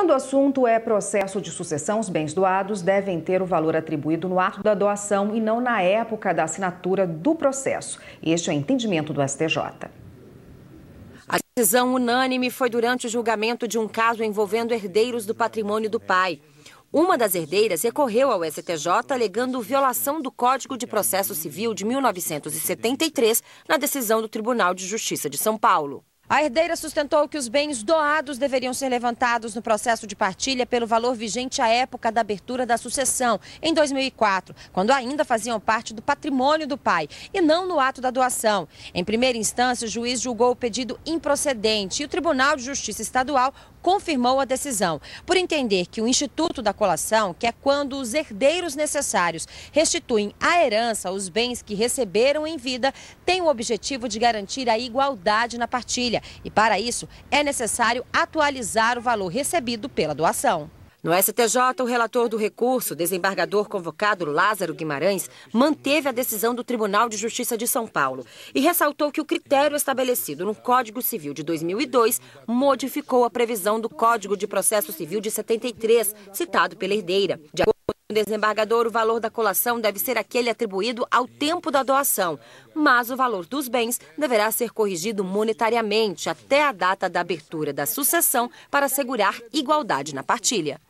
Quando o assunto é processo de sucessão, os bens doados devem ter o valor atribuído no ato da doação e não na época da assinatura do processo. Este é o entendimento do STJ. A decisão unânime foi durante o julgamento de um caso envolvendo herdeiros do patrimônio do pai. Uma das herdeiras recorreu ao STJ alegando violação do Código de Processo Civil de 1973 na decisão do Tribunal de Justiça de São Paulo. A herdeira sustentou que os bens doados deveriam ser levantados no processo de partilha pelo valor vigente à época da abertura da sucessão, em 2004, quando ainda faziam parte do patrimônio do pai, e não no ato da doação. Em primeira instância, o juiz julgou o pedido improcedente e o Tribunal de Justiça Estadual confirmou a decisão, por entender que o Instituto da Colação, que é quando os herdeiros necessários restituem à herança os bens que receberam em vida, tem o objetivo de garantir a igualdade na partilha. E para isso, é necessário atualizar o valor recebido pela doação. No STJ, o relator do recurso, desembargador convocado Lázaro Guimarães, manteve a decisão do Tribunal de Justiça de São Paulo e ressaltou que o critério estabelecido no Código Civil de 2002 modificou a previsão do Código de Processo Civil de 73, citado pela herdeira. De no desembargador, o valor da colação deve ser aquele atribuído ao tempo da doação, mas o valor dos bens deverá ser corrigido monetariamente até a data da abertura da sucessão para assegurar igualdade na partilha.